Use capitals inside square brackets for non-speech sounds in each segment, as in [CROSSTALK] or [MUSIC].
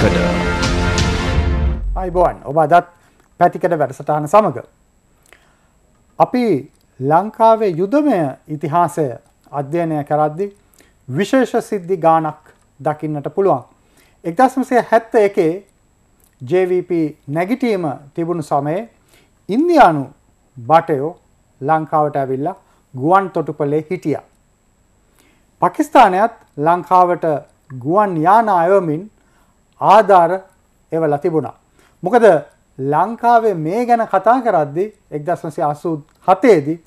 පැතිකට. අයිබෝන් ඔබ අදත් පැතිකට වැඩසටහන සමඟ. අපි ලංකාවේ යුදමය ඉතිහාසය අධ්‍යයනය කරද්දි විශේෂ සිද්ධි ගානක් දකින්නට පුළුවන්. එක්දස්මසය හැත්ත එකේ JVP නැගිටීම තිබුණු සමයේ ඉන්දියානු බටයෝ ලංකාවට ඇවිල්ලා ගුවන් තොටුපලේ හිටිය. පකිස්ථානයත් ලංකාවට ගුවන් යාන අයෝමින් ආධාර එවලා තිබුණා. මොකද ලංකාවේ මේ ගැන කතා කරද්දි එක්දස්නසි අසූ හතේදි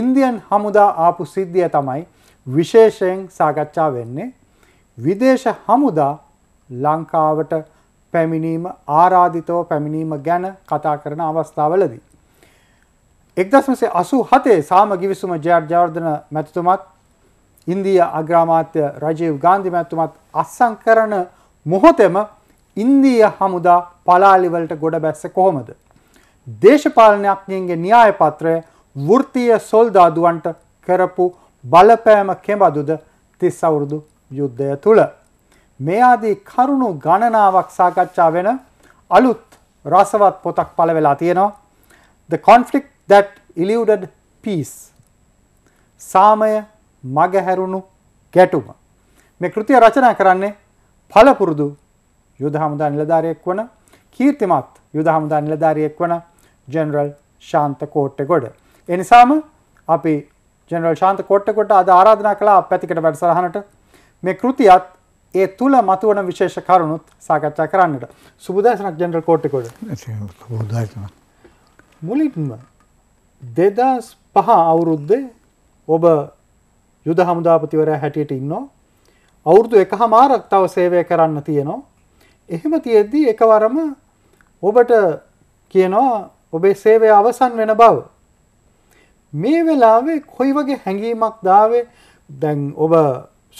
ඉන්දියන් හමුදා ආපු සිද්ධිය තමයි විශේෂයෙන් සාකච්ඡා වෙන්නේ විදේශ හමුදා ලංකාවට පැමිණීම ආරාධිතව පැමිණීම ගැන කතා කරන අවස්ථාවලදී. එක්දස්මසේ අසු හතේ සාම ගිවිසුම ජයාර් ජවර්ධන මැතිතුමත් ඉන්දිය අග්‍රාමාත්‍ය රජීව් ගාන්ධි මැතුමත් අස්සං කරන මොහොතෙම ඉන්දීය හමුදා පලාලිවලට ගොඩ බැස්ස කොහොමද. දේශපාලනයක්ඥන්ගේ න්‍යායපත්‍රය වෘතිය සොල්දාදුවන්ට කරපු බලපෑම කෙබඳුද තිස් අවුරුදු යුද්ධය තුළ. මේ ආදී කරුණු ගණනාවක් සාකච්ඡා වෙන අලුත් රසවත් පොතක් පළ වෙලා තියෙනවා. The conflict that eluded peace. සාමය මගහැරුණු ගැටුම. මේ කෘතිය රචනා කරන්නේ පළපුරුදු යුද හමුදා නිලධාරයෙක් වන කීර්තිමත් යුද හමුදා නිලධාරයෙක් වන ජෙනරල් ශාන්ත කෝට්ටෙගොඩ. එනිසාම අපි ජෙනරල් ශාන්ත කෝට්ටකොට අද ආරාධනා කලා පැතිකට වැඩසරහනට මේ කෘතියත් ඒ තුළ මතුවන විශේෂ කරුණුත් සාකච්ඡා කරන්නට සුබදසනක් ජෙනරල් කෝට්ටකොඩ මුලින්ම දෙදස් පහ අවුරුද්දේ ඔබ යුද හමුදාපතිවරයා හැටියට ඉන්නවා. අවුරුදු එක හමාරක් තව සේවය කරන්න තියෙනවා. එහෙම තියෙද්දී එකවරම ඔබට කියනවා ඔබේ සේවය අවසන් වෙන බව. මේ වෙලාවේ කොයි වගේ හැඟීමක් දාවේ දැන් ඔබ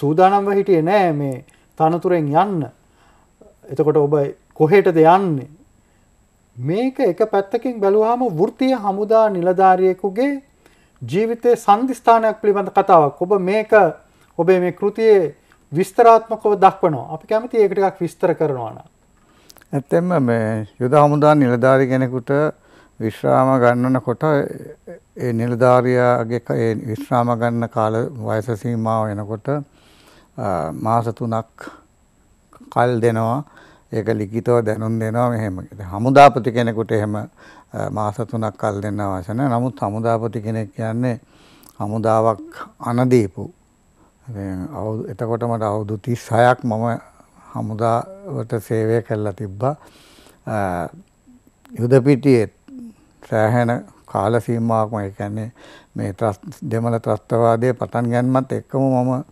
සූදානම්ව හිටියේ නෑ මේ තනතුරෙන් යන්න. එතකොට ඔබ කොහෙටද යන්නේ. මේක එක පැත්තකින් බැලුවාම වෘතිය හමුදා නිලධාරියෙකුගේ ජීවිතය සන්ධස්ථානයක් පිළිබඳ කතාවක් ඔබ මේක ඔබේ මේ කෘතියේ විස්තරාත්මකව දක්වනවා. අපි කැමති ඒක ටිකක් විස්තර කරනවා නම්. ඇත්තෙන්ම මේ යුද හමුදා නිලධාරි කෙනෙකුට විශ්‍රාම ගන්නනකොට ඒ නිලධාරියාගේ ඒ විශ්‍රාම ගන්න කාල වයස සීමාව එනකොට මාස 3ක් කල් දෙනවා. ඒක ලිඛිතව දැනුම් දෙනවා මෙහෙම. හමුදාපති කෙනෙකුට එහෙම මාස 3ක් කල් දෙන්න අවශ්‍ය නැහැ. නමුත් හමුදාපති කෙනෙක් කියන්නේ හමුදාවක් අනදීපු එතකොට මට අවුරුදු 36ක් මම හමුදාවට සේවය කළා තිබ්බා. යුද පිටියේ සෑහෙන කාල සීමාවක්ම ඒ කියන්නේ මේ දෙමළ ත්‍රස්තවාදයේ පටන් ගන්නමත් එක්කම මම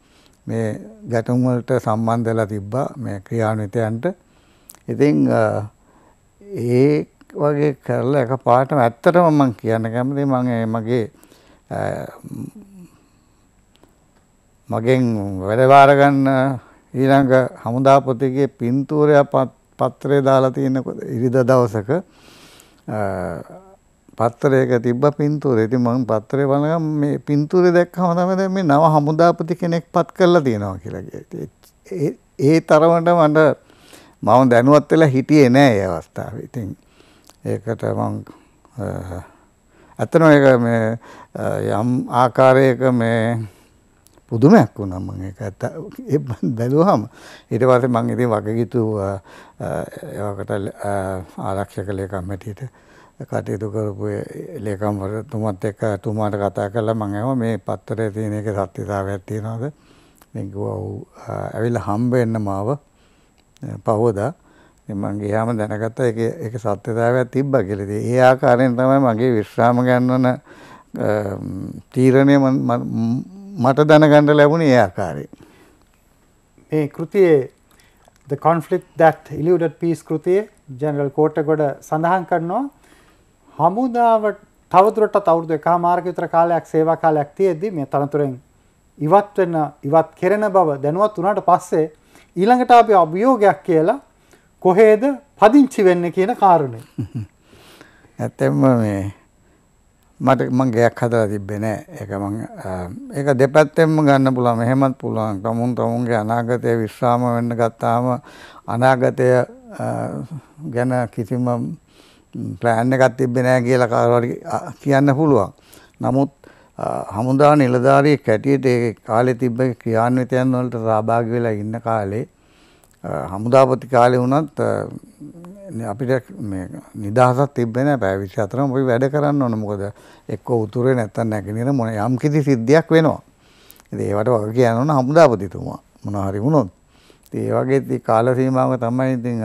මේ ගැටුම් වලට සම්බන්ධ වෙලා තිබ්බා මේ ක්‍රියාන්විතයන්ට. ඉතින් ඒ වගේ කරලා එකපාරටම ඇත්තටම මම කියන්න කැමතියි මම මගේ මගෙන් වැඩවාර ගන්න ඊළඟ හමුදා පොතේ පින්තූරයක් පත්‍රය දාලා තියෙන ඉරිදා දවසක පත්‍රයක තිබ්බ පින්තූරේ. ඉතින් මම පත්‍රේ බලගම් මේ පින්තූරේ දැක්කම තමයි දැන් මේ නව හමුදාපති කෙනෙක් පත් කරලා තියෙනවා කියලා කිව්වේ. ඒ තරමට මට මම දැනුවත් වෙලා හිටියේ නෑ ඒ අවස්ථාවේ. ඉතින් ඒකට මම ඇත්තනම ඒක මේ යම් ආකාරයක මේ පුදුමයක් වුණා මම ඒක ඇත්ත ඒ බැලුවාම ඊට පස්සේ මම ඉතින් වගකීතු ඒවකට ආරක්ෂක ලේකම් හැටියට කටයුතු කරපු ලේකම්වරතුමත් එක්ක තුමාට කතා කරලා මම ඇහුවා මේ පත්තරේ තියෙන එක සත්‍යතාවයක් තියනවාද මම කිව්වා ඔව් ඇවිල්ලා හම්බ වෙන්න මාව පහවදා මං ගියාම දැනගත්තා ඒක ඒක සත්‍යතාවයක් තිබ්බා කියලා. ඒ ආකාරයෙන් තමයි මගේ විශ්‍රාම ගන්නන තීරණය මට දැනගන්න ලැබුණේ ඒ ආකාරයෙන්. මේ කෘතියේ The Conflict That Eluded Peace කෘතියේ ජෙනරල් කෝටගොඩ සඳහන් කරනවා හමුදාව තවදුරටත් අවුරුදු එකහමාරක විතර කාලයක් සේවා කාලයක් තියෙද්දි මේ තනතුරෙන් ඉවත් වෙන ඉවත් කෙරෙන බව දැනුවත් වුණාට පස්සේ ඊළඟට අපි අභියෝගයක් කියලා කොහේද පදිංචි වෙන්නේ කියන කාරණේ. [LAUGHS] ඇත්තෙන්ම මේ මට මං ගයක් හදලා තිබ්බේ නෑ ඒක මං ඒක දෙපැත්තෙන්ම ගන්න පුළුවන් එහෙමත් පුළුවන් තමුන් තමුන්ගේ අනාගතය විශ්‍රාම වෙන්න ගත්තාම අනාගතය ගැන කිසිම ප්ලෑන් එකක් තිබ්බේ නෑ කියලා කාටවත් කියන්න පුළුවන් නමුත් හමුදා නිලධාරියෙක් හැටියට ඒ කාලේ තිබ්බ ක්‍රියාන්විතයන් වලට සහභාගී වෙලා ඉන්න කාලේ හමුදාපති කාලේ වුණත් අපිට නිදහසක් තිබෙන පැය 24ම අපි වැඩ කරන්න ඕන මොකද එක්ක උතුරේ නැත්තම් නැගිනිර මොන යම් කිසි සිද්ධියක් වෙනවා. ඉතින් ඒවට වග කියන්න ඕන හමුදාපතිතුමා මොනවා හරි වුණොත්. ඉතින් ඒ වගේ ඉතින් කාල සීමාව තමයි ඉතින්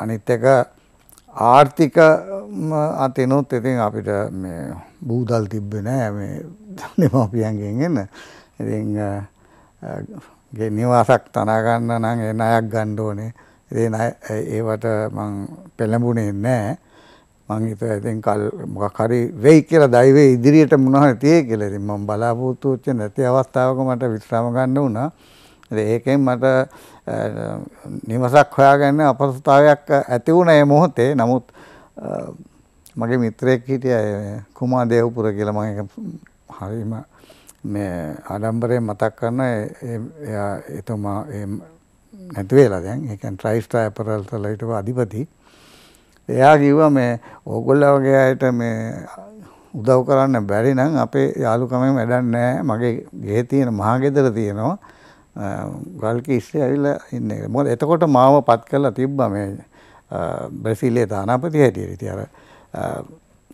අනිත් එක ආර්ථික අතිනුත් ඉතින් අපිට මේ බූදල් තිබ්බේ නෑ මේ දෙමාපියන්ගෙන් එන. ඉතින් ගේ නිවාසක් තනා ගන්න නම් එන අයක් ගන්න ඕනේ. ඒ ඒවට මං පෙළඹුණේ නැහැ. මං හිතුවා ඉතින් කල් මොකක් හරි වෙයි කියලා දෛවයේ ඉදිරියට මොනවද තියෙයි කියලා. ඉතින් මම බලාපොරොත්තු වෙච්ච නැති අවස්ථාවක මට විශ්‍රාම ගන්න වුණා. ඒකෙන් මට නිවසක් හොයාගන්න අපහසුතාවයක් ඇති වුණා ඒ මොහොතේ. නමුත් මගේ මිත්‍රයෙක් හිටියා කුමා දේවපුර කියලා මම ඒක හරිම මේ ආඩම්බරයෙන් මතක් කරන එයා එතුමා නැති වෙලා දැන් ඒ කියන්නේ ට්‍රයිස්ටා ඇපරල්ස් වල හිටපු අධිපති එයා කිව්වා මේ ඕගොල්ලෝ වගේ අයට මේ උදව් කරන්න බැරි නම් අපේ යාළුකමෙන් වැඩක් නැහැ. මගේ ගේ තියෙන මහා ගෙදර තියෙනවා. ගල් කිස්සේ ඇවිල්ලා ඉන්නේ. මොකද එතකොට මාව පත් කරලා තිබ්බා මේ බ්‍රසීලියේ තානාපති හැටියට. ඉතින් අර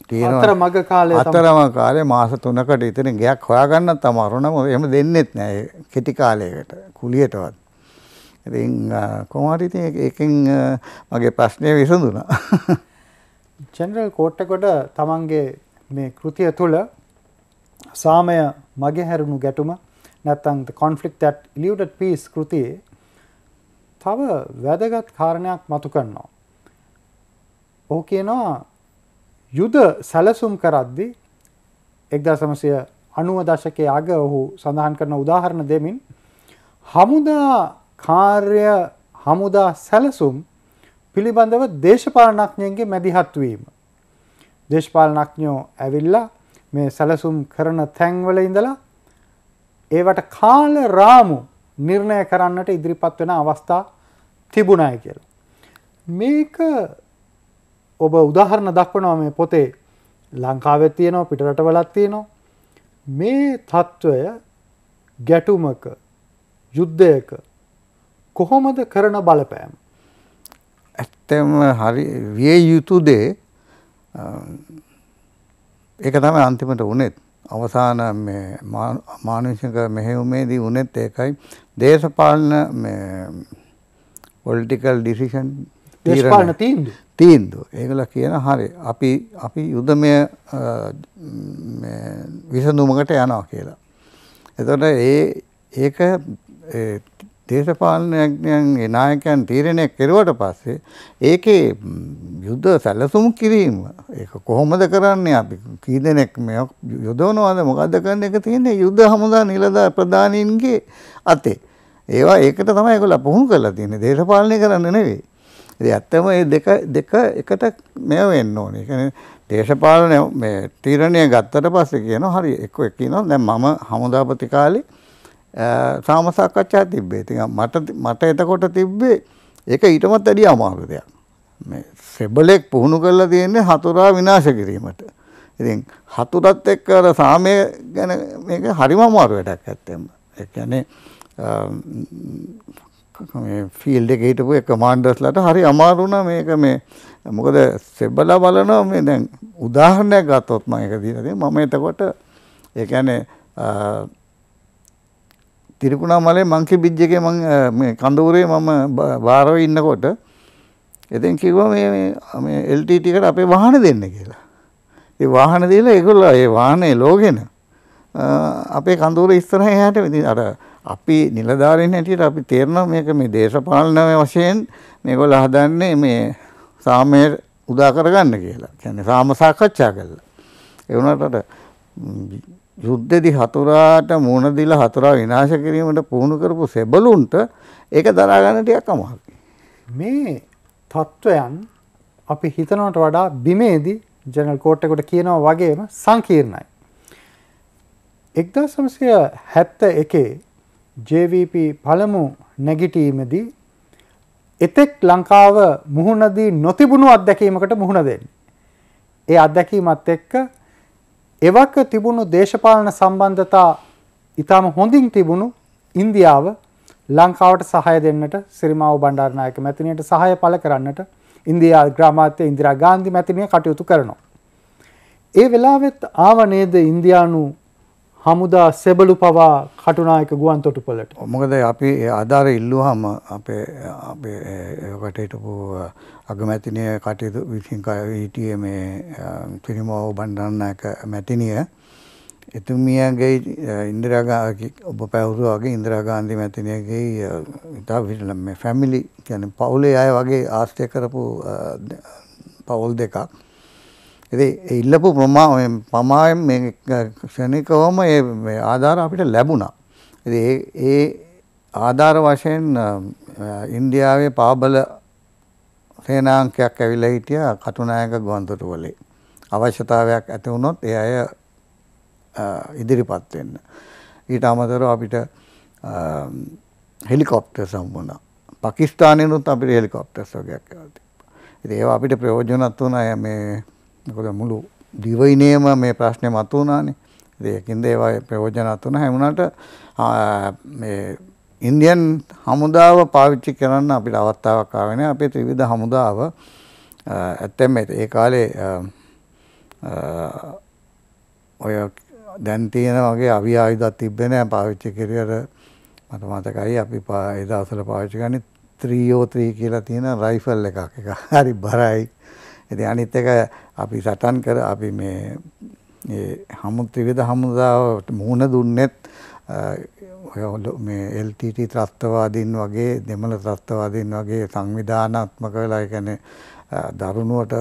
තියෙනවා අතරමඟ කාලේ අතරමඟ කාලේ මාස 3කට ඉතින් ගයක් හොයාගන්නත් අමාරු නම එහෙම දෙන්නෙත් නැහැ කෙටි කාලයකට කුලියටවත්. ඉතින් කොහොමද ඉතින් ඒකෙන් මගේ ප්‍රශ්නය විසඳුණා. ජෙනරල් [LAUGHS] කෝට්ටකොට තමන්ගේ මේ කෘතිය තුළ සාමය මගේ හැරුණු ගැටුම නැත්තන් කොන්ෆලික් that eluded peace කෘතියේ තව වැදගත් කාරණයක් මතු කරනවා. ඔහු කියනවා යුද සැලසුම් කරද්දි එක්දා සමසය අනුව දශකයේ අග ඔහු සඳහන් කරන උදාහරණ දෙමින් හමුදා කාර්ය හමුදා සැලසුම් පිළිබඳව දේශපාලනඥයන්ගේ මැදිහත්වීම. දේශපාලනඥෝ ඇවිල්ලා මේ සැලසුම් කරන තැන්වල ඉඳලා ඒවට කාල රාමු නිර්ණය කරන්නට ඉදිරිපත් වෙන අවස්ථා තිබුණය කියලා. මේක ඔබ උදාහරණ දක්වනවා මේ පොතේ ලංකාවෙත් තියනවා පිටරට වලත් තියනවා මේ තත්ත්වය ගැටුමක යුද්ධයක කොහොමද කරන බලපෑම්. ඇත්තම හරි විය යුතු දේ ඒක තමයි අන්තිමට වුණෙත් අවසාන මානුෂක මෙහෙවුමේදී වනෙත් ඒකයි දේශපාලන පොලිටිකල් ඩිසිෂන් දේශපාලන තීන්දුව තීන්දුව ඒගොල්ල කියන හරි අපි අපි යුදමය විසඳුමකට යනවා කියලා. එතකොට ඒ ඒක දේශපාලනඥයන් නායකයන් තීරණය කෙරුවට පස්සේ ඒකේ යුද්ධ සැලසුම් කිරීම ඒක කොහොමද කරන්නේ අපි කී දෙනෙක් මේ යොදවනවාද මොකද්ද කරන්න එක තියෙන්නේ යුද්ධ හමුදා නිලදා ප්‍රධානීන්ගේ අතේ ඒවා ඒකට තමයි ඒගොල්ලෝ පුහුණු කරලා තියෙන්නේ දේශපාලනය කරන්න නෙවෙයි ඉතින් ඇත්තම මේ දෙක දෙක එකට මෙව වෙන්න ඕනේ. ඒ කියන්නේ දේශපාලන මේ තීරණය ගත්තට පස්සේ කියනවා හරි එක්ක එක්ක කියනවා දැන් මම හමුදාපති කාලේ සාම සාකච්ඡා තිබ්බේ. ඉතින් මට මට එතකොට තිබ්බේ ඒක ඊටමත් වැඩිය අමාරු දෙයක්. මේ සෙබලෙක් පුහුණු කරලා තියෙන්නේ හතුරා විනාශ කිරීමට. ඉතින් හතුරත් එක්ක අර සාමය ගැන මේක හරිම අමාරු වැඩක් ඇත්තෙම. ඒ කියන්නේ මේ ෆීල්ඩ් එකේ හිටපු ඒ කමාන්ඩර්ස්ලාට හරි අමාරු වුණා මේක මේ මොකද සෙබලා බලනවා මේ දැන් උදාහරණයක් ගත්තොත් මම ඒක දීලා තියෙනවා මම එතකොට ඒ කියන්නේ තිරිකුණාමලේ මංකි බිජ් එකේ මං මේ කඳවුරේ මම වාරව ඉන්නකොට ඉතින් කිව්වා මේ මේ LTT එකට අපේ වාහන දෙන්න කියලා. ඒ වාහන දීලා ඒගොල්ලෝ ඒ වාහනේ ලෝගෙන අපේ කඳවුර ඉස්සරහ එහාට ඉතින් අර අපි නිලධාරීන් හැටියට අපි තේරෙනවා මේක මේ දේශපාලනමය වශයෙන් මේගොල්ලෝ හදන්නේ මේ සාමය උදා කරගන්න කියලා. කියන්නේ සාම සාකච්ඡා කළා. ඒ වුණාට යුද්ධෙදි හතුරාට මුණ දීලා හතුරා විනාශ කිරීමට පුහුණු කරපු සෙබළුන්ට ඒක දරා ගන්න ටිකක් අමාරුයි. මේ තත්වයන් අපි හිතනවට වඩා බිමේදී ජනරල් කෝට් එකට කියනවා වගේම සංකීර්ණයි. 1971 JVP පළමු නැගිටීමේදී එතෙක් ලංකාව මුහුණදී නොතිබුණු අත්දැකීමකට මුහුණ දෙන්නේ. ඒ අත්දැකීමත් එක්ක එවක තිබුණු දේශපාලන සම්බන්ධතා ඉතාම හොඳින් තිබුණු ඉන්දියාව ලංකාවට සහය දෙන්නට සිරිමාව බණ්ඩාරනායක මැතිනියට සහය පළ කරන්නට ඉන්දියා ග්‍රාමාත්‍ය ඉන්දිරා ගාන්ධි මැතිනිය කටයුතු කරනවා. ඒ වෙලාවෙත් ආව නේද ඉන්දියානු හමුදා සෙබළු පවා කටුනායක ගුවන් තොටුපලට. මොකද අපි ආධාර ඉල්ලුවහම අපේ අපේ ඒකට හිටපු අගමැතිනිය කටයුතු විසින් හිටියේ මේ පිරිමෝව බණ්ඩාරනායක මැතිනිය එතුමියගේ ඉන්දිරා ඔබ පැවුරු වගේ ඉන්දිරා ගාන්ධි මැතිනියගේ ඉතා විශල මේ ෆැමිලි කියන්නේ පවුලේ අය වගේ ආශ්‍රය කරපු පවුල් දෙකක් ඉති ඉල්ලපු ප්‍රමා පමායෙන් ක්ෂණිකවම ඒ ආධාර අපිට ලැබුණා. ඉති ඒ ආධාර වශයෙන් ඉන්දියාවේ පාබල සේනාංකයක් ඇවිල්ල හිටිය කටුනායක ගොන්තුටු වලේ. අවශ්‍යතාවයක් ඇති වුණොත් ඒ අය ඉදිරිපත් වෙන්න. ඊට අමතරව අපිට හෙලිකොප්ටර් සම්බුණා. පකිස්ථානයනුත් අපිට හෙලිකොප්ටර්ස් වගේක් ඒවා අපිට ප්‍රයෝජනත් වුණා මේ මොකද මුළු දිවයිනේම මේ ප්‍රශ්නේ මතුවුණානේ. ඉතින් ඒකින්ද ඒවා ප්‍රයෝජන අතුණා. ඒ වුණාට මේ ඉන්දියන් හමුදාව පාවිච්චි කරන්න අපිට අවස්ථාවක් ආවේ නැහැ. අපේ ත්‍රිවිධ හමුදාව ඇත්තෙන්ම ඒ කාලේ ඔය දැන් තියෙන වගේ අවි ආයුධයක් තිබ්බේ නැහැ පාවිච්චි කිරියට මට මතකයි අපි ඒ දවස්වල පාවිච්චි කරන්නේ 303 කියලා තියෙන රයිෆල් එකක්. ඒක හරි බරයි. ඉතින් අනිත් එක අපි සටන් කර අපි මේ ඒ හමු ත්‍රිවිධ හමුදාවට මුහුණ දුන්නෙත් ඔය මේ LTT ත්‍රස්තවාදීන් වගේ දෙමළ ත්‍රස්තවාදීන් වගේ සංවිධානාත්මක වෙලා ඒ කියන්නේ දරුණුවට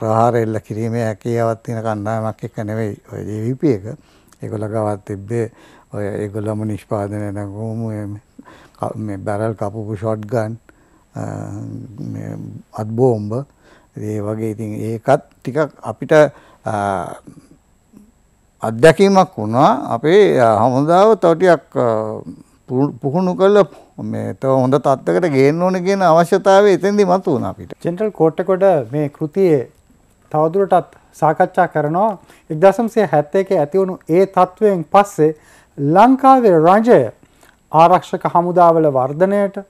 ප්‍රහාර එල්ල කිරීමේ හැකියාවක් තියෙන කණ්ඩායමක් එක්ක නෙවෙයි ඔය JVP එක. ඒගොල්ලෝ ගාවත් තිබ්බේ ඔය ඒගොල්ලම නිෂ්පාදනය නැගුම මේ බැරල් කපපු ෂොට්ගන් අත් බෝම්බ ඒ වගේ ඉතින් ඒකත් ටිකක් අපිට අත්දැකීමක් වුණා අපේ හමුදාව තව ටිකක් පුහුණු කළ මේ තව හොඳ තත්ත්වයකට ගේන්න ඕන කියන අවශ්‍යතාවය එතෙන්දි මතු වුණා අපිට. ජෙනරල් කෝට්ටකොඩ මේ කෘතියේ තවදුරටත් සාකච්ඡා කරනවා 1971 ඇති වුණු ඒ තත්වයෙන් පස්සේ ලංකාවේ රජය ආරක්ෂක හමුදාවල වර්ධනයට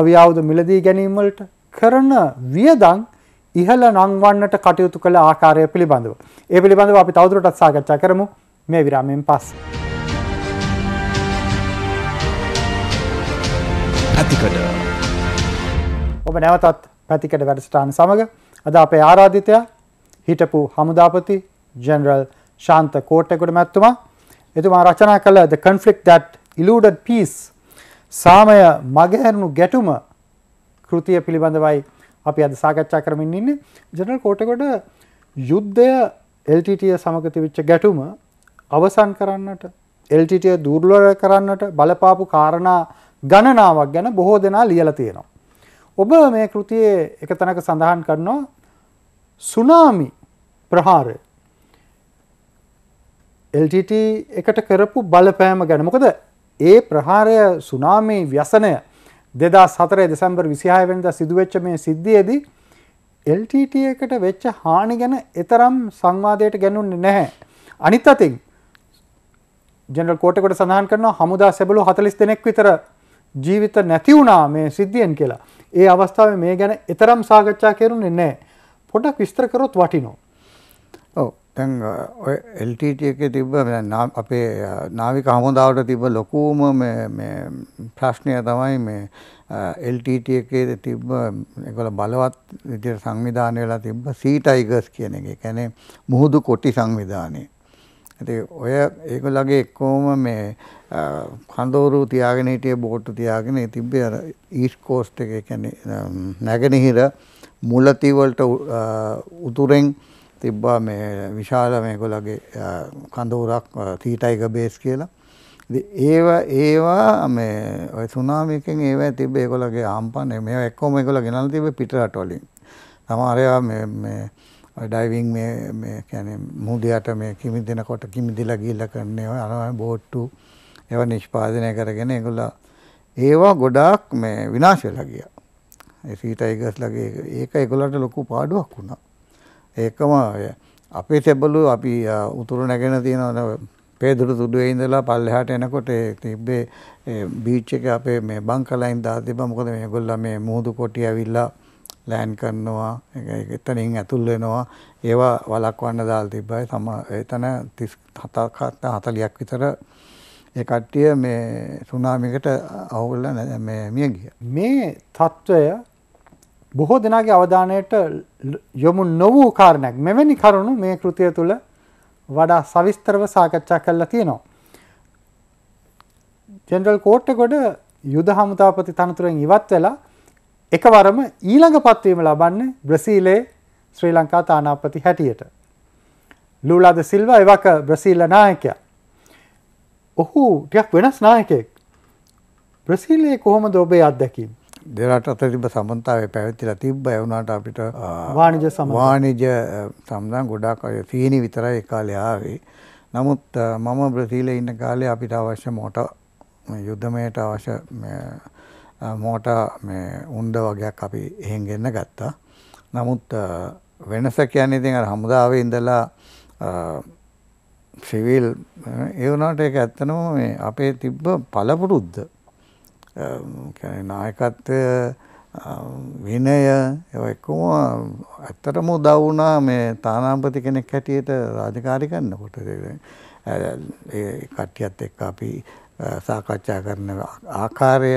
අව්‍යාවුද මිලදී ගැනීමවලට කරන වියදම් ඉහළ නංවන්නට කටයුතු කළ ආකාරය පිළිබඳව. ඒ පිළිබඳව අපි තවදුරටත් සාකච්ඡා කරමු මේ විරාමයෙන් පස්. පැතිකට ඔබ නැවතත් පැතිකට වැඩස්ටාන සමඟ අද අපේ ආරාධිතය හිටපු හමුදාපති ජෙනරල් ශාන්ත කෝට්ටෙකුට මැත්තුමා එතුමා රචනා කළ ද කන්ෆලික් දට් ඉලඩ පිස් සාමය මගහැරුණු ගැටුම කෘතිය පිළිබඳවයි අපි අද සාකච්ඡා කරමින් ඉන්න ජනල් කෝටකොට යුද්ධය එල්ටටිය සමගති විච්ච ගැටුම අවසන් කරන්නට එල්ටටිය දුර්ලොර කරන්නට බලපාපු කාරණා ගණනාවක් ගැන බොහෝ දෙනා ලියල තියෙනවා. ඔබ මේ කෘතියේ එක තැනක සඳහන් කරනවා සුනාමි ප්‍රහාරය එල්ටට එකට කරපු බලපෑම ගැන මොකද ඒ ප්‍රහාරය සුනාමී ව්‍යසනය දෙදස් සතරේ දෙසැම්බර් විසිහයවෙනිද සිදුවච්ච මේ සිද්ධියදී LTT එකට වෙච්ච හානි ගැන එතරම් සංවාදයට ගැනුන්නේ නැහැ. අනිත් අතින් ජනල් කෝටකොට සඳහන් කරනවා හමුදා සැබලු හතලිස් දෙනෙක් විතර ජීවිත නැති වුණා මේ සිද්ධියෙන් කියලා. ඒ අවස්ථාවේ මේ ගැන එතරම් සාකච්ඡා කෙරුන්නේ නැහැ. පොඩක් විස්තර කරොත් වටිනවා. ඔව්. දැන් ඔය LTT එකේ තිබ්බ අපේ නාවික හමුදාවට තිබ්බ ලොකුම මේ මේ ප්‍රශ්නය තමයි මේ LTT එකේ තිබ්බ ඒගොල්ල බලවත් විදිහට සංවිධානය වෙලා තිබ්බ සී ටයිගර්ස් කියන එක. ඒ කියන්නේ මුහුදු කොටි සංවිධානය. ඉතින් ඔය ඒගොල්ලගේ එක්කම මේ කඳවුරු තියාගෙන හිටිය බෝට්ටු තියාගෙන තිබ්බේ අර ඊස්ට් කෝස්ට් එකේ කියන්නේ නැගෙනහිර මුලති වලට උතුරෙන් තිබ්බා මේ විශාල මේගොල්ලගේ කඳවුරක් තීටයික බේස් කියලා. ඒවා ඒවා මේ ඔය සුනාමියකින් ඒවා තිබ්බේ ඒගොල්ලගේ ආම්පන් මේවා එක්කම ඒගොල්ලෝ ගෙනල්ලා තිබ්බේ පිටරට වලින්. සමහර ඒවා මේ මේ ඩයිවිං මේ මේ කියන්නේ මුහුදයට මේ කිමිදෙනකොට කිමිදලා ගිහිල්ලා කරන්නේ ඔය අර බෝට්ටු ඒවා නිෂ්පාදනය කරගෙන ඒගොල්ලෝ ඒවා ගොඩාක් මේ විනාශ වෙලා ගියා. ඒ සීටයිගස් ලගේ ඒක ඒගොල්ලන්ට ලොකු පාඩුවක් වුණා. ඒකම අපේ තැබළු අපි උතුරු නැගෙන තියෙන පේදුරු තුඩුවේ ඉඳලා පල්ලෙහාට එනකොට තිබ්බේ බීච් එක අපේ මේ බංකලයින් දාලා තිබ්බා මොකද මේගොල්ලෝ මේ මුහුදු කොටි ඇවිල්ලා ප්ලෑන් කරනවා එතනින් ඇතුල් වෙනවා ඒවා වළක්වන්න දාලා තිබ්බයි තම එතන 37ක් 40ක් විතර ඒ කට්ටිය මේ සුනාමියකට අවුල්ලා මේ මිය ගියා මේ తত্ত্বය බොහෝ දෙනාගේ අවධානයට යොමු නොවූ කාරණයක් මෙවැනි කරුණු මේ කෘතිය තුළ වඩා සවිස්තරව සාකච්ඡා කරලා තියෙනවා. ජෙනරල් කෝට්ටගොඩ යුද හමුදාපති තනතුරෙන් ඉවත් වෙලා එකවරම ඊළඟ පත්වීම ලබන්නේ බ්‍රසීලයේ ශ්‍රී ලංකා තානාපති හැටියට. ලූලාද සිල්වා එවක බ්‍රසීල නායකයා. ඔහු ටිකක් වෙනස් නායකයෙක්. බ්‍රසීලයේ කොහොමද ඔබේ අත්දැකීම්? දෙරට අත තිබ සමන්තාව පැවැතිලා තිබ්බ එවුණට අපිට වාණිජ වාණිජ සම්දන් ගොඩක් අය සීනි විතරයි එකාලේ ආවේ. නමුත් මම බ්‍රසීලේ ඉන්න කාලේ අපිට අවශ්‍ය මෝට යුද්ධමයට අවශ්‍ය මෝට උන්ඩ වගයක් අපි එහෙන් ගෙන්න ගත්තා. නමුත් වෙනස කියන්නේ ඉතින් අර හමුදාවේ ඉඳලා සිවිල් ඒ වුණාට ඒක ඇත්තනම මේ අපේ තිබ්බ පළපුරුද්ද කියන්නේ um, නායකත්වය um, විනය ඒවා එක්කම ඇත්තටම උදව් වුණා මේ තානාපති කෙනෙක් හැටියට රාජකාරී කරනකොට ඒ කට්ටියත් එක්ක අපි uh, සාකච්ඡා කරන ආකාරය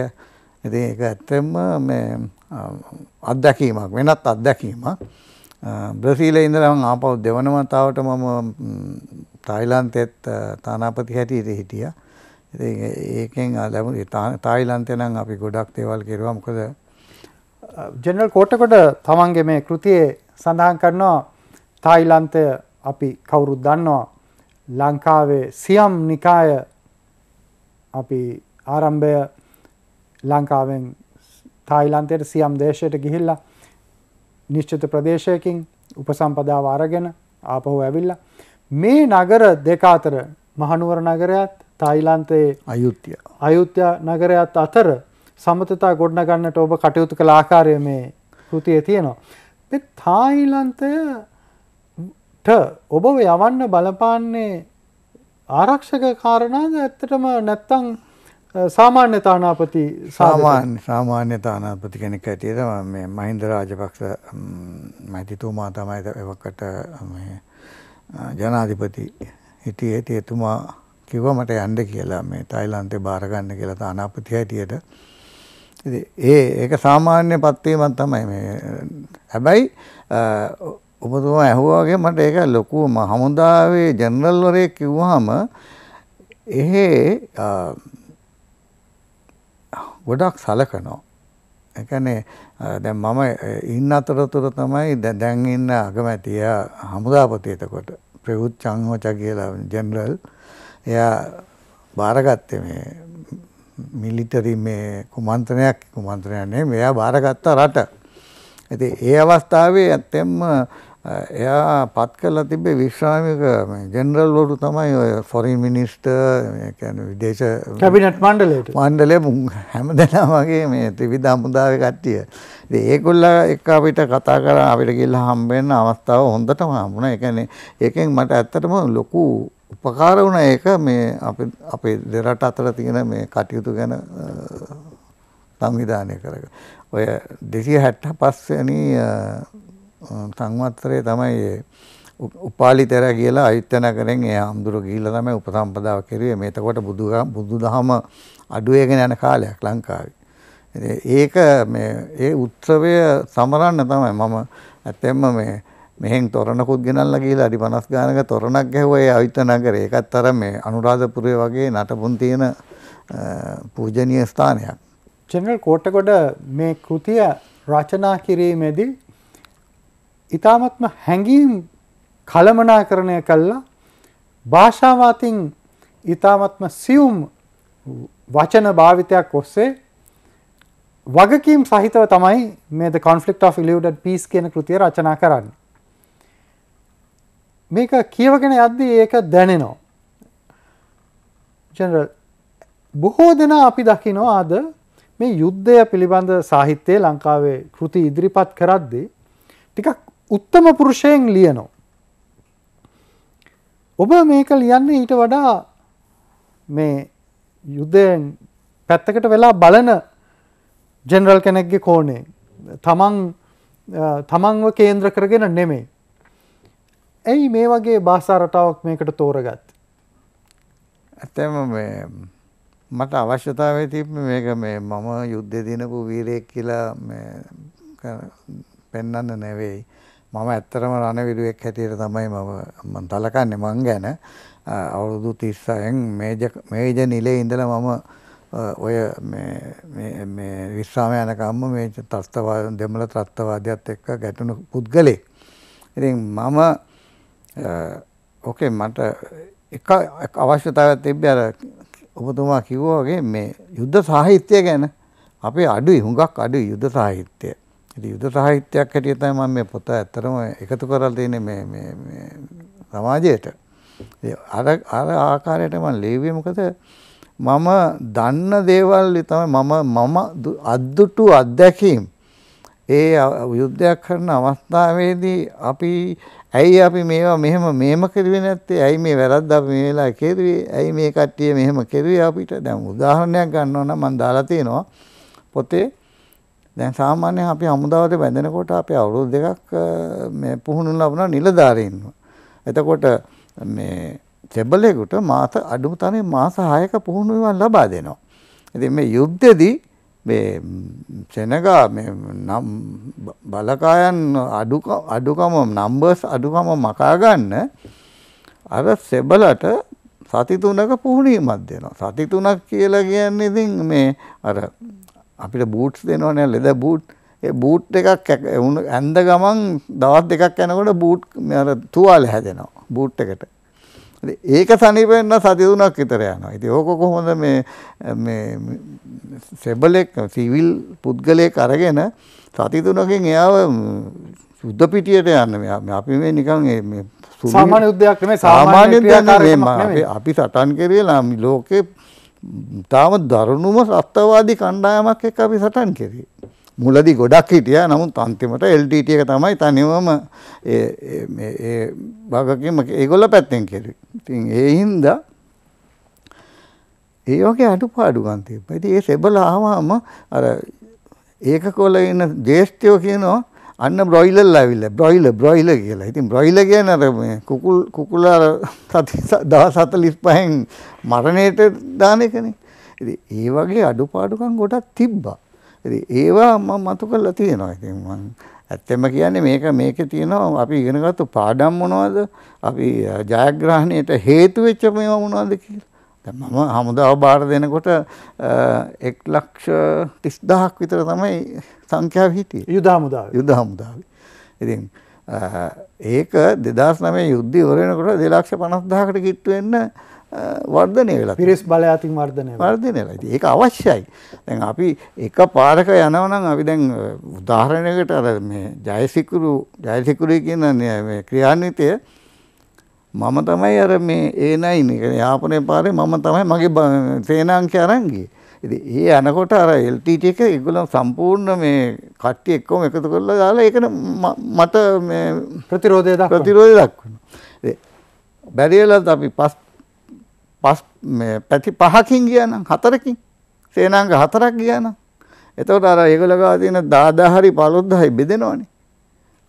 ඉතින් ඒක ඇත්තෙන්ම මේ um, අත්දැකීමක් වෙනත් අත්දැකීමක් uh, බ්‍රසීලේ ඉඳලා මම ආපහු දෙවන වතාවට මම තායිලන්තෙත් uh, තානාපති හැටියට හිටියා ඉතින් ඒකෙන් ලැබුණේ තායිලන්තේ නම් අපි ගොඩක් දේවල් කෙරුවා මොකද ජෙනරල් කෝටකොට තමන්ගේ මේ කෘතියේ සඳහන් කරනවා තායිලන්තය අපි කවුරුත් දන්නවා ලංකාවේ සියම් නිකාය අපි ආරම්භය ලංකාවෙන් තායිලන්තයට සියම් දේශයට ගිහිල්ලා නිශ්චිත ප්‍රදේශයකින් උපසම්පදාව අරගෙන ආපහු ඇවිල්ලා මේ නගර දෙක අතර මහනුවර නගරයත් තායිලන්තයේ අයුත්‍ය අයුත්‍ය නගරයත් අතර සමතතා ගොඩනගන්නට ඔබ කටයුතු කළ ආකාරය මේ කෘතිය තියෙනවා. මෙ තායිලන්තයට ඔබව යවන්න බලපාන්නේ ආරක්ෂක කාරණාද ඇත්තටම නැත්තං සාමාන්‍ය තානාපති සාමාන්‍ය සාමාන්‍ය තානාපති කෙනෙක් ඇටියට මහින්ද රාජපක්ෂ මැතිතුමා තමයි එවකට ජනාධිපති හිටියේ එතුමා කිව්වා මට යන්න කියලා මේ තායිලන්තේ බාර ගන්න කියලා තානාපති හැටියට. ඉතින් ඒ ඒක සාමාන්‍ය පත්වීමක් තමයි මේ. හැබැයි ඔබතුමා ඇහුවා වගේ මට ඒක ලොකු හමුදාවේ ජෙනරල් වරේ කිව්වහම එහෙ ගොඩක් සලකනවා. ඒ කියන්නේ දැන් මම ඉන්න අතරතුර තමයි දැන් ඉන්න අගමැතියා හමුදාපති එතකොට ප්‍රයුත් චන්හෝචා කියලා ජෙනරල් එයා බාරගත්තේ මේ මිලිටරි මේ කුමන්ත්‍රණයක් කුමන්ත්‍රණයක් නෙමෙයි මෙයා බාරගත්ත රට. ඉතින් ඒ අවස්ථාවේ ඇත්තෙන්ම එයා පත් කරලා තිබ්බේ විශ්‍රාමික මේ ජෙනරල්වරු තමයි ඔය ෆොරින් මිනිස්ටර් ඒ කියන්නේ විදේශ කැබිනට් මණ්ඩලයට මණ්ඩලය හැමදෙනාම වගේ මේ ත්‍රිවිධ හමුදාවේ කට්ටිය. ඉතින් ඒගොල්ලෝ එක්ක අපිට කතා කරලා අපිට ගිහිල්ලා හම්බ වෙන්න අවස්ථාව හොඳටම හම්බුණා. ඒ කියන්නේ ඒකෙන් මට ඇත්තටම ලොකු උපකාර වුණ ඒක මේ අපි අපේ දෙරට අතර තියෙන මේ කටයුතු ගැන සංවිධානය කරග. ඔය දෙසිය හැට්ට පස්සනි සංවත්තරය තමයි උපාලි තෙර කියලා අයුත්තන කරෙන් ඒ හාමුදුර ගිල්ල තම උපසම්පදාව කිරුවේ මේතකොට බුදු බුදු දහම අඩුවේගෙන යන කාලයක් ලංකාවේ. ඒක මේ ඒ උත්සවය සමරන්න තමයි මම ඇත්තෙම මේ මෙහෙන් තොරණකුත් ගෙනල්ලා ගිහලා අඩි 50 ගානක තොරණක් ගැහුවා ඒ අවිත නගරේ. ඒකත් අර මේ අනුරාධපුරේ වගේ නටබුන් තියෙන පූජනීය ස්ථානයක්. ජෙනරල් කෝටගොඩ මේ කෘතිය රචනා කිරීමේදී ඊ타මත්ම හැඟීම් කලමනාකරණය කළා භාෂාව අතින් ඊ타මත්ම සියුම් වචන භාවිතයක් ඔස්සේ වගකීම් සහිතව තමයි මේ The Conflict of Eluded Peace කියන කෘතිය රචනා කරන්නේ. මේක කියවගෙන යද්දී ඒක දැනෙනවා. ජනරල් බොහෝ දෙනා අපි දකිනවා අද මේ යුද්ධය පිළිබඳ සාහිත්‍යයේ ලංකාවේ කෘති ඉදිරිපත් කරද්දී ටිකක් උත්තම පුරුෂයෙන් ලියනෝ. ඔබ මේක ලියන්නේ ඊට වඩා මේ යුද්ධයෙන් පැත්තකට වෙලා බලන ජෙනරල් කෙනෙක්ගේ කෝනේ තමන් තමන්ව කේන්ද්‍ර කරගෙන නෙමේ ඇයි මේ වගේ භාසා රටාවක් මේකට තෝරගත්? ඇත්තම මේ මට අවශ්‍යතාවය තිබ්බේ මේක මේ මම යුද්ධේ දිනපු වීරයෙක් කියලා මේ පෙන්වන්න නෙවෙයි. මම ඇත්තරම රණවිරුවෙක් හැටියට තමයි මම මම තලකන්නේ මං ගැන අවුරුදු 30න් මේජ මේජ නිලේ ඉඳලා මම ඔය මේ මේ විශ්‍රාම යනකම්ම මේ ත්‍රස්තවාද දෙමළ ත්‍රස්තවාදයත් එක්ක ගැටුණු පුද්ගලෙක්. ඉතින් මම ඕකේ මට එක අවශ්‍යතාවයක් තිබ්බේ අර ඔබතුමා කිව්වා වගේ මේ යුද්ධ සාහිත්‍ය ගැන අපේ අඩුයි හුඟක් අඩුයි යුද සාහිත්‍යය. ඉතින් යුද සාහිත්‍යයක් හැටියට තමයි මම මේ පොත ඇත්තටම එකතු කරලා තියෙන්නේ මේ මේ මේ සමාජයට. අර අර ආකාරයට මම ලියුවේ මොකද මම දන්න දේවල් තමයි මම මම අද්දුටු අත්දැකීම් ඒ යුද්ධයක් කරන අවස්ථාවේදී අපි ඇයි අපි මේවා මෙහෙම මෙහෙම කරුවේ නැත්තේ? ඇයි මේ වැරද්ද අපි මේ වෙලාවේ කෙරුවේ? ඇයි මේ කට්ටිය මෙහෙම කෙරුවේ අපිට? දැන් උදාහරණයක් ගන්නවා නම් මම දාලා තියෙනවා පොතේ. දැන් සාමාන්‍යයෙන් අපි හමුදාවට බැඳෙනකොට අපි අවුරුදු දෙකක් මේ පුහුණු ලබන නිලධාරීන්ව. එතකොට මේ සෙබලේකට මාස අඩුම තරමේ මාස 6ක පුහුණුවක් ලබා දෙනවා. ඉතින් මේ යුද්ධෙදී මේ සෙනගා මේ නම් බලකායන් අඩුක අඩුකම නම්බර්ස් අඩුකම මකා ගන්න අර සෙබලට සති තුනක පුහුණීමක් දෙනවා. සති තුනක් කියලා කියන්නේ ඉතින් මේ අර අපිට බූට්ස් දෙනවනේ ලෙද බූට් ඒ බූට් එකක් ඇඳ ගමන් දවස් දෙකක් යනකොට බූට් අර තුවාල හැදෙනවා බූට් එකට. ඒක සනීප වෙන්න සති තුනක් විතර යනවා. ඉතින් ඕක කොහොමද මේ මේ සෙබලෙක් සිවිල් පුද්ගලයෙක් අරගෙන සති තුනකින් එයාව යුද්ධ පිටියට යන්න මේ අපි මේ නිකන් මේ සාමාන්‍ය යුද්ධයක් නෙමෙයි සාමාන්‍ය ක්‍රියාකාරකමක් අපි සටන් කරේලා ලෝකේ තාම දරුණුම සත්ත්වවාදී කණ්ඩායමක් එක්ක අපි සටන් කරේ. මුලදී ගොඩක් හිටියා නමුත් අන්තිමට LTT එක තමයි තනිවම ඒ භාගකම ඒගොල්ල පැත්තෙන් කෙරුවේ. ඉතින් ඒ හින්දා ඒ වගේ අඩුපාඩුකම් තිබ්බා. ඉතින් ඒ සෙබල ආවම අර ඒකකොල ඉන්න ජේෂ්ඨයෝ කියනවා අන්න බ්‍රොයිලර්ලා ඇවිල්ලා බ්‍රොයිලර් බ්‍රොයිලර් කියලා. ඉතින් බ්‍රොයිලර් කියන්නේ අර මේ කුකුල් කුකුල අර 1045න් මරණයට දාන එකනේ. ඉතින් ඒ වගේ අඩුපාඩුකම් ගොඩක් තිබ්බා. ඉතින් ඒවා මම මතු කරලා තියෙනවා. ඉතින් මම ඇත්තම කියන්නේ මේක මේකේ තියෙනවා අපි ඉගෙනගත්තු පාඩම් මොනවද? අපි ජයග්‍රහණයට හේතු වෙච්ච මේවා මොනවද කියලා. දැන් මම හමුදාව බාර දෙනකොට 1 ලක්ෂ 30000ක් විතර තමයි සංඛ්‍යාව හිටියේ. යුද හමුදාවේ. යුද හමුදාවේ. ඉතින් ඒක 2009 යුද්ධය ඉවර වෙනකොට 2 ලක්ෂ 50000කට කිට්ටු වෙන්න වර්ධනය වෙලා පිරිස් බලය අතින් වර්ධනය වර්ධනය වෙලා. ඉතින් ඒක අවශ්‍යයි. දැන් අපි එක පාරක යනවා නම් අපි දැන් උදාහරණයකට අර මේ ජයසිකුරු ජයසිකුරු කියන මේ ක්‍රියාන්විතය මම තමයි අර මේ A9 එක යාපනයේ පාරේ මම තමයි මගේ සේනාංකය අරන් ගියේ. ඉතින් ඒ අනකොට අර LTT එක ඒගොල්ලන් සම්පූර්ණ මේ කට්ටිය එක්කම එකතු කරලා දාලා ඒකට මට මේ ප්‍රතිරෝධය දක්වනවා. ප්‍රතිරෝධය දක්වනවා. බැරිලත් අපි පස් පස් මේ පැති පහකින් ගියා නම් හතරකින් සේනාංග හතරක් ගියා නම් එතකොට අර ඒගොල්ලෝ ගාව තියෙන 10000 හරි 15000යි බෙදෙනවනේ.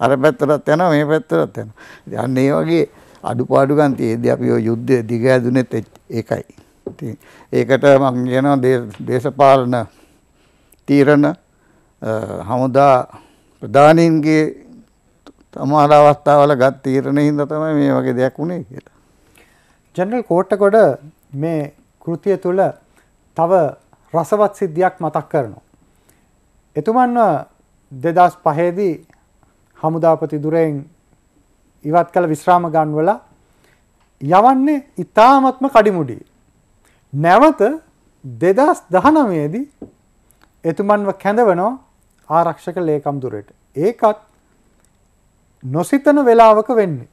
අර පැත්තටත් යනවා මේ පැත්තටත් යනවා. ඉතින් අන්න ඒ වගේ අඩුපාඩුකම් තියෙද්දී අපි ඔය යුද්ධය දිග ඇදුනේත් ඒකයි. ඉතින් ඒකට මම කියනවා දේශපාලන තීරණ හමුදා ප්‍රධානීන්ගේ සමහර අවස්ථාවල ගත් තීරණේ හින්දා තමයි මේ වගේ දෙයක් වුනේ කියලා. ජනරල් කෝට්ටකොඩ මේ කෘතිය තුළ තව රසවත් සිද්ධියක් මතක් කරනවා. එතුමන්ව දෙදස් පහේදී හමුදාපති දුරෙන් ඉවත් කළ විශ්‍රාම ගන්වල යවන්නේ ඉතාමත්ම කඩිමුඩි. නැවත දෙදස් දහනමේදී එතුමන්ව කැඳවනෝ ආරක්ෂක ලේකම් දුරට. ඒකත් නොසිතන වෙලාවක වෙන්නේ.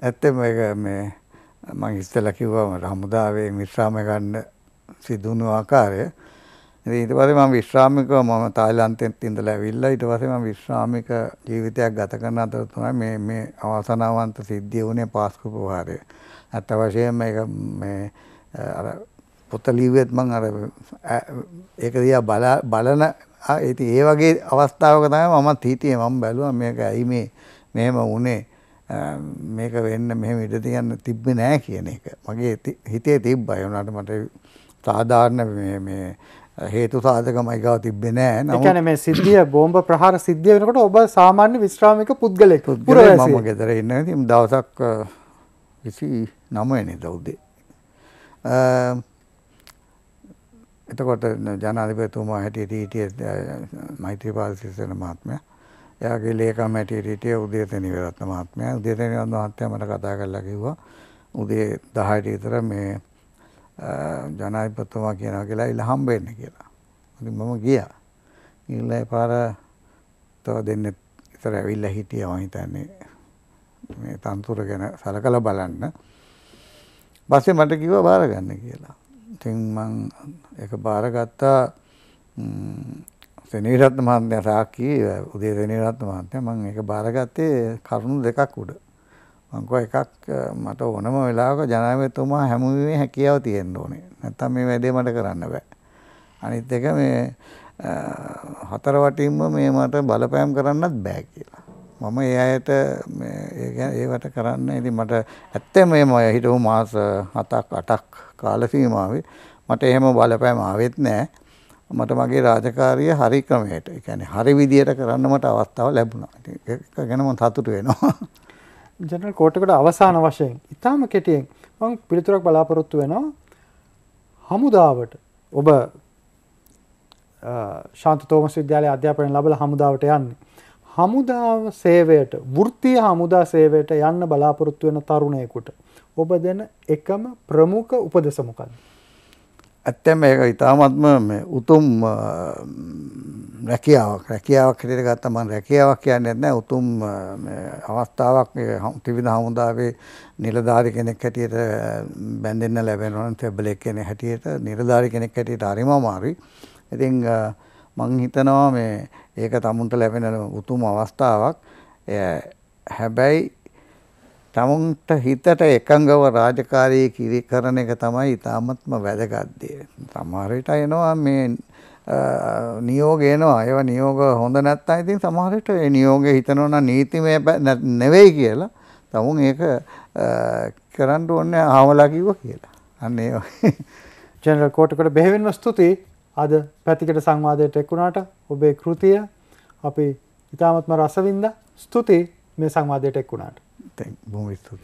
ඇත්තෙම ඒක මේ මම ඉස්සෙල්ලා කිව්වා මට හමුදාවේ විශ්‍රාම ගන්න සිදුණු ආකාරය. ඉතින් ඊට පස්සේ මම විශ්‍රාමිකව මම තායිලන්තෙත් ඉඳලා ඇවිල්ලා ඊට පස්සේ මම විශ්‍රාමික ජීවිතයක් ගත කරන අතර තමයි මේ මේ අවසනාවන්ත සිද්ධිය වුණේ පාස්කු ප්‍රහාරය. අත් වශයෙන්ම ඒක මේ අර පොත ලිව්වෙත් මම අර ඒක දිහා බලන ඉතින් ඒ වගේ අවස්ථාවක තමයි මමත් හිටියේ මම බැලුවා මේක ඇයි මේ මෙහෙම වුණේ මේක වෙන්න මෙහෙම ඉඩ තියන්න තිබ්බේ නෑ කියන එක මගේ හිතේ තිබ්බා ඒ වුණාට මට සාධාරණ මේ මේ හේතු සාධකමයි ගාව තිබ්බේ නෑ නමුත් ඒ කියන්නේ මේ සිද්ධිය බෝම්බ ප්‍රහාර සිද්ධිය වෙනකොට ඔබ සාමාන්‍ය විශ්‍රාමික පුද්ගලෙක් පුරවැසියෙක් මම ගෙදර ඉන්නේ ඉතින් දවසක් 29 වෙනිදා උදේ එතකොට ජනාධිපතිතුමා හැටියට හිටියේ මෛත්‍රීපාල සිරිසේන මහත්මයා එයාගේ ලේකම් හැටියට හිටිය උදේතනි විරත්න මහත්මයා. උදේතනි විරත්න මහත්මයා මට කතා කරලා කිව්වා උදේ 10ට විතර මේ ජනාධිපතිතුමා කියනවා කියලා ඉල හම්බෙන්න කියලා. ඉතින් මම ගියා. ගිහලා පාර තව දෙන්නේ විතර ඇවිල්ලා හිටියා මම හිතන්නේ මේ තන්තුර ගැන සලකලා බලන්න. පස්සේ මට කිව්වා බාර ගන්න කියලා. ඉතින් මං ඒක බාර ගත්තා සෙනීරත්න මහත්මයා සාක්කි උදේ සෙනීරත්න මහත්මයා මම ඒක බාරගත්තේ කරුණු දෙකක් උඩ. මම එකක් මට ඕනම වෙලාවක ජනාධිපතිතුමා හැමුවේ හැකියාව තියෙන්න ඕනේ. නැත්තම් මේ වැඩේ මට කරන්න බෑ. අනිත් එක මේ හතර වටින්ම මේ මට බලපෑම් කරන්නත් බෑ කියලා. මම ඒ අයට ඒවට කරන්න ඉතින් මට ඇත්තම මේ මම හිටපු මාස 7ක් 8ක් කාල සීමාවේ මට එහෙම බලපෑම් ආවෙත් නැහැ. මට මගේ රාජකාරිය හරි ක්‍රමයට ඒ කියන්නේ හරි විදියට කරන්න මට අවස්ථාව ලැබුණා. ඒක ගැන මම සතුටු වෙනවා. ජනරල් කෝට්ටේකට අවසාන වශයෙන් ඊටාම කෙටියෙන් මම පිළිතුරක් බලාපොරොත්තු වෙනවා. හමුදාවට ඔබ ශාන්ත තෝමස් විද්‍යාලයේ අධ්‍යාපනය ලැබලා හමුදාවට යන්නේ. හමුදා සේවයට වෘත්තීය හමුදා සේවයට යන්න බලාපොරොත්තු වෙන තරුණයෙකුට ඔබ දෙන එකම ප්‍රමුඛ උපදෙස මොකක්ද? ඇත්තම ඒක ඉතාමත්ම මේ උතුම් රැකියාවක් රැකියාවක් හැටියට ගත්තම මම රැකියාවක් කියන්නේ නැහැ උතුම් අවස්ථාවක් ත්‍රිවිධ හමුදාවේ නිලධාරී කෙනෙක් හැටියට බැඳෙන්න ලැබෙනවා ටෙබලෙක් කෙනෙක් හැටියට නිලධාරී කෙනෙක් හැටියට හරිම අමාරුයි. ඉතින් මම හිතනවා මේ ඒක තමුන්ට ලැබෙන උතුම් අවස්ථාවක්. හැබැයි තමුන්ට හිතට එකඟව රාජකාරී කිරි කරන එක තමයි ඉතාමත්ම වැදගත් දේ. සමහර විට එනවා මේ නියෝග එනවා. ඒවා නියෝග හොඳ නැත්නම් ඉතින් සමහර විට ඒ නියෝගේ හිතනවා නම් නීතිමය නෙවෙයි කියලා. තමුන් ඒක කරන්න ඕනේ ආවලා කිව්ව කියලා. අන්න ඒ ජෙනරල් කෝටකට බෙහෙවින්ම ස්තුතියි. අද පැතිකඩ සංවාදයට එක් වුණාට ඔබේ කෘතිය අපි ඉතාමත්ම රසවින්දා ස්තුතියි මේ සංවාදයට එක් වුණාට. tem. Bom, isso